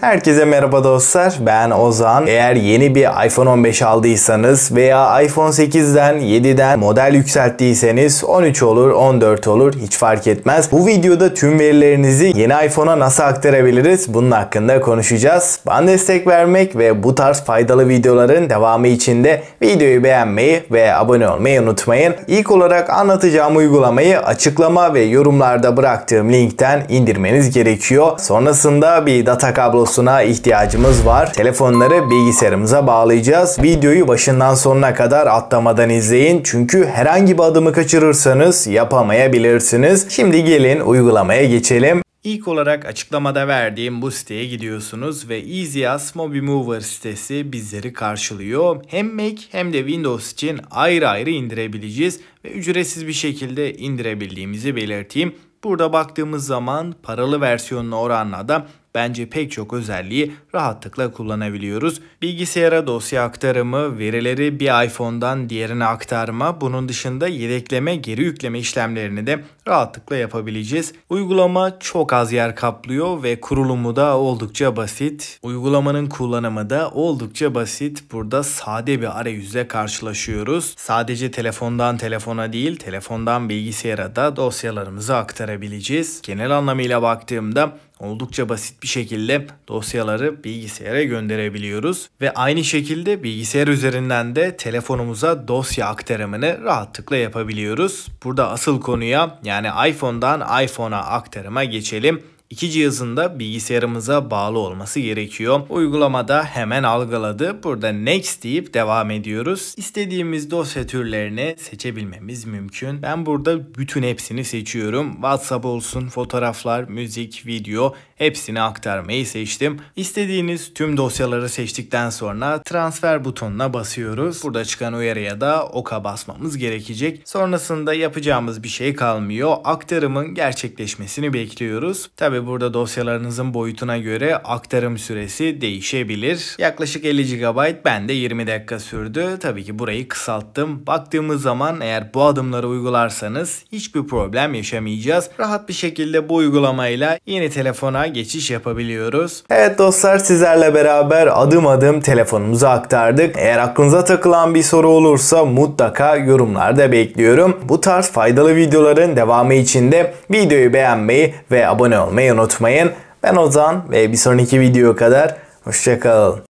Herkese merhaba dostlar ben Ozan. Eğer yeni bir iPhone 15 aldıysanız veya iPhone 8'den 7'den model yükselttiyseniz 13 olur 14 olur hiç fark etmez. Bu videoda tüm verilerinizi yeni iPhone'a nasıl aktarabiliriz bunun hakkında konuşacağız. Bana destek vermek ve bu tarz faydalı videoların devamı için de videoyu beğenmeyi ve abone olmayı unutmayın. İlk olarak anlatacağım uygulamayı açıklama ve yorumlarda bıraktığım linkten indirmeniz gerekiyor. Sonrasında bir data kablosu kablosuna ihtiyacımız var. Telefonları bilgisayarımıza bağlayacağız. Videoyu başından sonuna kadar atlamadan izleyin. Çünkü herhangi bir adımı kaçırırsanız yapamayabilirsiniz. Şimdi gelin uygulamaya geçelim. İlk olarak açıklamada verdiğim bu siteye gidiyorsunuz ve EasyAs Mobi Mover sitesi bizleri karşılıyor. Hem Mac hem de Windows için ayrı ayrı indirebileceğiz ve ücretsiz bir şekilde indirebildiğimizi belirteyim. Burada baktığımız zaman paralı versiyonuna oranla da bence pek çok özelliği rahatlıkla kullanabiliyoruz. Bilgisayara dosya aktarımı, verileri bir iPhone'dan diğerine aktarma, bunun dışında yedekleme, geri yükleme işlemlerini de rahatlıkla yapabileceğiz. Uygulama çok az yer kaplıyor ve kurulumu da oldukça basit. Uygulamanın kullanımı da oldukça basit. Burada sade bir arayüzle karşılaşıyoruz. Sadece telefondan telefona değil, telefondan bilgisayara da dosyalarımızı aktarabiliyoruz çıkarabileceğiz. Genel anlamıyla baktığımda oldukça basit bir şekilde dosyaları bilgisayara gönderebiliyoruz ve aynı şekilde bilgisayar üzerinden de telefonumuza dosya aktarımını rahatlıkla yapabiliyoruz. Burada asıl konuya yani iPhone'dan iPhone'a aktarıma geçelim. İki cihazında bilgisayarımıza bağlı olması gerekiyor. Uygulamada hemen algıladı. Burada next deyip devam ediyoruz. İstediğimiz dosya türlerini seçebilmemiz mümkün. Ben burada bütün hepsini seçiyorum. WhatsApp olsun, fotoğraflar, müzik, video Hepsini aktarmayı seçtim. İstediğiniz tüm dosyaları seçtikten sonra transfer butonuna basıyoruz. Burada çıkan uyarıya da oka basmamız gerekecek. Sonrasında yapacağımız bir şey kalmıyor. Aktarımın gerçekleşmesini bekliyoruz. Tabi burada dosyalarınızın boyutuna göre aktarım süresi değişebilir. Yaklaşık 50 GB bende 20 dakika sürdü. Tabii ki burayı kısalttım. Baktığımız zaman eğer bu adımları uygularsanız hiçbir problem yaşamayacağız. Rahat bir şekilde bu uygulamayla yeni telefona geçiş yapabiliyoruz. Evet dostlar sizlerle beraber adım adım telefonumuza aktardık. Eğer aklınıza takılan bir soru olursa mutlaka yorumlarda bekliyorum. Bu tarz faydalı videoların devamı için de videoyu beğenmeyi ve abone olmayı unutmayın. Ben Ozan ve bir sonraki videoya kadar hoşçakalın.